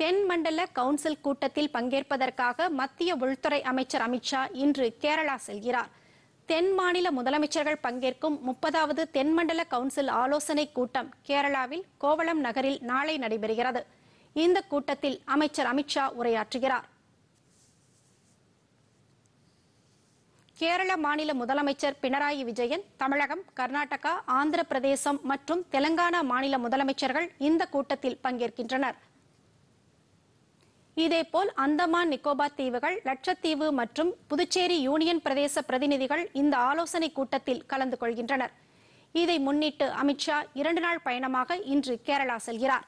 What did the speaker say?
தென் மண்டல கவுன்சில் கூட்டத்தில் பங்கேற்பதற்காக மத்திய உள்துறை அமைச்சர் அமித்ஷா இன்று கேரளா செல்கிறார் தென் மாநில முதலமைச்சர்கள் பங்கேற்கும் முப்பதாவது தென்மண்டல கவுன்சில் ஆலோசனை கூட்டம் கேரளாவில் கோவளம் நகரில் நாளை நடைபெறுகிறது இந்த கூட்டத்தில் அமைச்சர் அமித்ஷா உரையாற்றுகிறார் கேரள மாநில முதலமைச்சர் பினராயி விஜயன் தமிழகம் கர்நாடகா ஆந்திர பிரதேசம் மற்றும் தெலங்கானா மாநில முதலமைச்சர்கள் இந்த கூட்டத்தில் பங்கேற்கின்றனர் இதேபோல் அந்தமான் நிக்கோபார் தீவுகள் லட்சத்தீவு மற்றும் புதுச்சேரி யூனியன் பிரதேச பிரதிநிதிகள் இந்த ஆலோசனை கூட்டத்தில் கலந்து கொள்கின்றனர் இதை முன்னிட்டு அமித்ஷா இரண்டு நாள் பயணமாக இன்று கேரளா செல்கிறார்